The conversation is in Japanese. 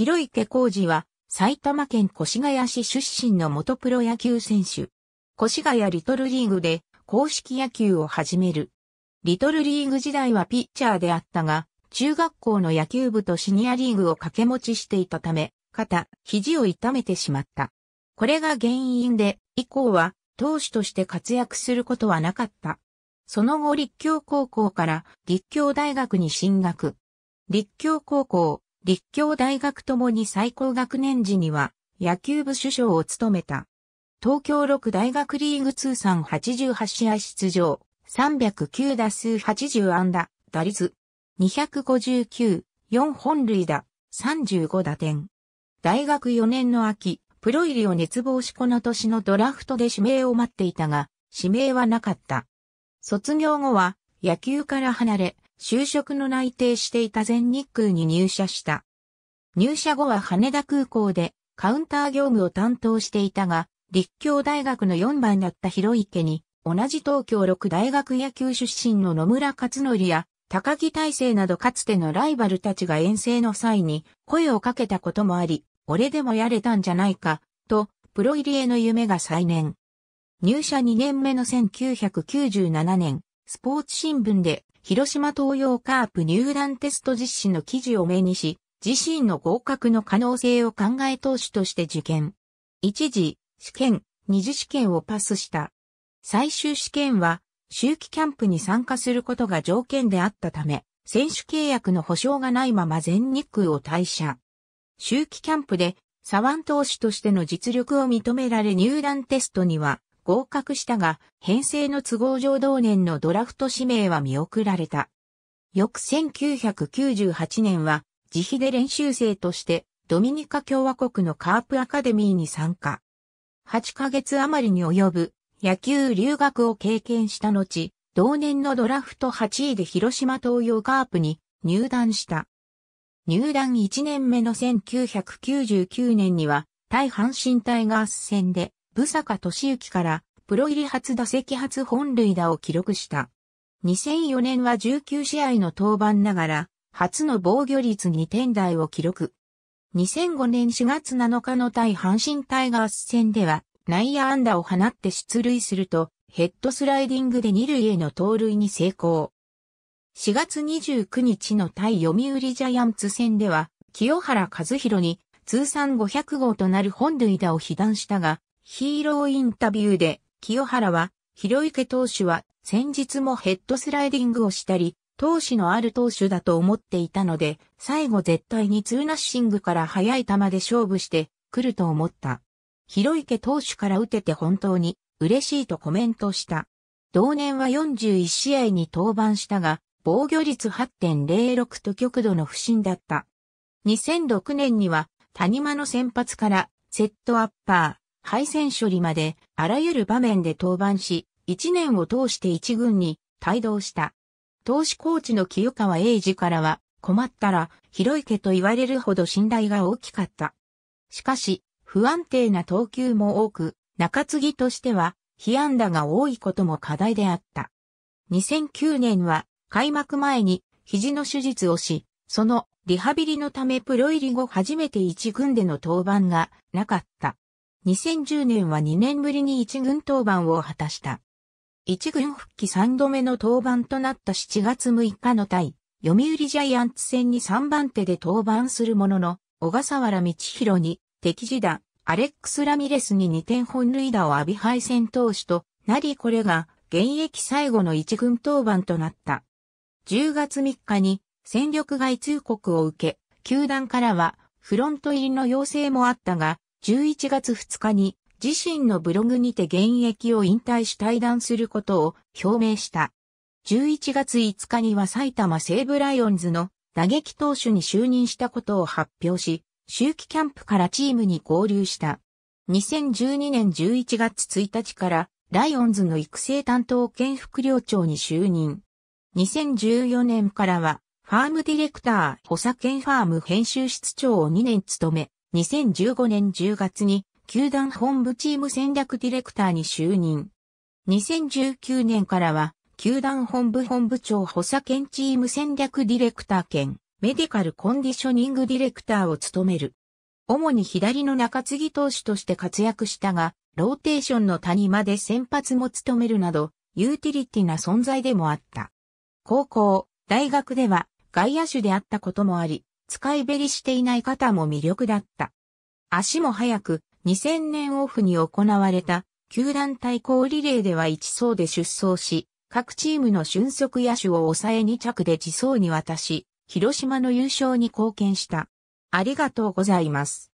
広池浩二は、埼玉県越谷市出身の元プロ野球選手。越谷リトルリーグで公式野球を始める。リトルリーグ時代はピッチャーであったが、中学校の野球部とシニアリーグを掛け持ちしていたため、肩、肘を痛めてしまった。これが原因で、以降は投手として活躍することはなかった。その後立教高校から立教大学に進学。立教高校、立教大学ともに最高学年時には野球部主将を務めた。東京六大学リーグ通算88試合出場、309打数80安打、打率259、4本塁打、35打点。大学4年の秋、プロ入りを熱望しこの年のドラフトで指名を待っていたが、指名はなかった。卒業後は野球から離れ、就職の内定していた全日空に入社した。入社後は羽田空港でカウンター業務を担当していたが、立教大学の4番だった広池に、同じ東京6大学野球出身の野村克則や高木大成などかつてのライバルたちが遠征の際に声をかけたこともあり、俺でもやれたんじゃないか、と、プロ入りへの夢が再燃。入社2年目の1997年、スポーツ新聞で広島東洋カープ入団テスト実施の記事を目にし、自身の合格の可能性を考え投手として受験。一時、試験、二次試験をパスした。最終試験は、周期キャンプに参加することが条件であったため、選手契約の保証がないまま全日空を退社。周期キャンプで、左腕投手としての実力を認められ入団テストには合格したが、編成の都合上同年のドラフト指名は見送られた。翌1998年は、自費で練習生として、ドミニカ共和国のカープアカデミーに参加。8ヶ月余りに及ぶ野球留学を経験した後、同年のドラフト8位で広島東洋カープに入団した。入団1年目の1999年には、対阪神タイガース戦で武坂俊之からプロ入り初打席初本塁打を記録した。2004年は19試合の登板ながら、初の防御率2点台を記録。2005年4月7日の対阪神タイガース戦では、内野安打を放って出塁すると、ヘッドスライディングで2塁への盗塁に成功。4月29日の対読売ジャイアンツ戦では、清原和弘に通算500号となる本塁打を被弾したが、ヒーローインタビューで、清原は、広池投手は先日もヘッドスライディングをしたり、投手のある投手だと思っていたので、最後絶対にツーナッシングから速い球で勝負してくると思った。広池投手から打てて本当に嬉しいとコメントした。同年は41試合に登板したが、防御率8.06と極度の不振だった。2006年には谷間の先発からセットアッパー、敗戦処理まであらゆる場面で登板し、1年を通して1軍に帯同した。投資コーチの清川英治からは、困ったら、広池と言われるほど信頼が大きかった。しかし、不安定な投球も多く、中継ぎとしては、被安打が多いことも課題であった。2009年は、開幕前に、肘の手術をし、そのリハビリのためプロ入り後初めて一軍での登板がなかった。2010年は2年ぶりに一軍登板を果たした。一軍復帰3度目の登板となった7月6日の対、読売ジャイアンツ戦に3番手で登板するものの、小笠原道弘に、敵地打、アレックス・ラミレスに2点本塁打を浴び敗戦投手となりこれが現役最後の一軍登板となった。10月3日に戦力外通告を受け、球団からはフロント入りの要請もあったが、11月2日に自身のブログにて現役を引退し退団することを表明した。11月5日には埼玉西武ライオンズの打撃投手に就任したことを発表し、秋季キャンプからチームに合流した。2012年11月1日からライオンズの育成担当兼副寮長に就任。2014年からはファームディレクター補佐兼ファーム編集室長を2年務め、2015年10月に球団本部チーム戦略ディレクターに就任。2019年からは、球団本部本部長補佐兼チーム戦略ディレクター兼、メディカルコンディショニングディレクターを務める。主に左の中継ぎ投手として活躍したが、ローテーションの谷間で先発も務めるなど、ユーティリティな存在でもあった。高校、大学では外野手であったこともあり、使いべりしていない方も魅力だった。足も早く、2000年オフに行われた、球団対抗リレーでは1走で出走し、各チームの俊足野手を抑え2着で自層に渡し、広島の優勝に貢献した。ありがとうございます。